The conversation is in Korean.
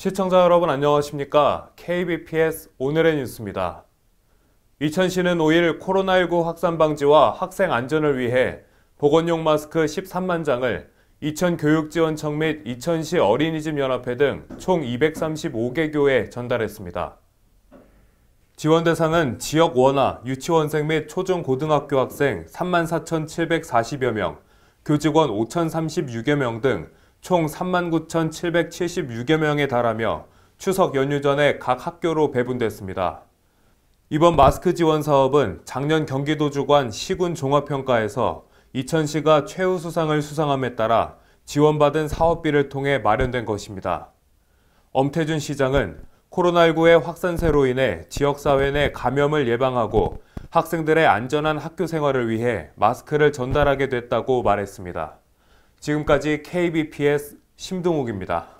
시청자 여러분 안녕하십니까? KBPS 오늘의 뉴스입니다. 이천시는 5일 코로나19 확산 방지와 학생 안전을 위해 보건용 마스크 13만 장을 이천교육지원청 및 이천시 어린이집 연합회 등 총 235개 교에 전달했습니다. 지원 대상은 지역 원화, 유치원생 및 초중고등학교 학생 34,740여 명, 교직원 5,036여 명등 총 39,776여 명에 달하며 추석 연휴 전에 각 학교로 배분됐습니다. 이번 마스크 지원 사업은 작년 경기도 주관 시군 종합평가에서 이천시가 최우 수상을 수상함에 따라 지원받은 사업비를 통해 마련된 것입니다. 엄태준 시장은 코로나19의 확산세로 인해 지역사회 내 감염을 예방하고 학생들의 안전한 학교 생활을 위해 마스크를 전달하게 됐다고 말했습니다. 지금까지 KBPS 심동욱입니다.